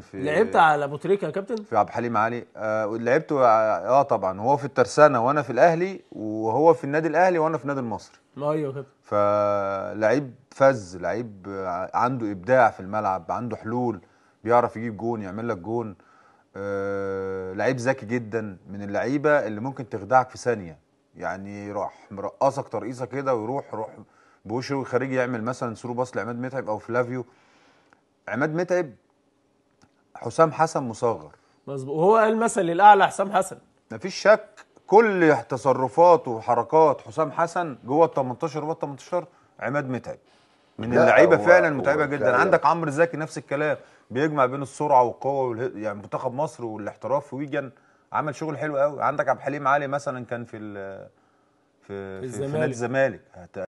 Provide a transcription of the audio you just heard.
في لعبت على ابو تريكه يا كابتن في عبد الحليم علي آه لعبت اه, آه، طبعا هو في الترسانه وانا في الاهلي وهو في النادي الاهلي وانا في النادي المصري ايوه كابتن فلعيب فز لعيب عنده ابداع في الملعب عنده حلول بيعرف يجيب جون يعمل لك جون آه لعيب ذكي جدا من اللعيبه اللي ممكن تخدعك في ثانيه يعني راح مرقصك ترقيصه كده ويروح روح بوشه خارجي يعمل مثلا سرو باص لعماد متعب او فلافيو عماد متعب حسام حسن مصغر مظبوط وهو المثل الاعلى حسام حسن مفيش شك كل تصرفاته وحركات حسام حسن جوه ال 18 و 18 عماد متعب من اللعيبه فعلا متعبه جدا لا. عندك عمرو زكي نفس الكلام بيجمع بين السرعه والقوه يعني منتخب مصر والاحتراف في ويجن عمل شغل حلو قوي عندك عبد الحليم علي مثلا كان في ال... في في, في نادي الزمالك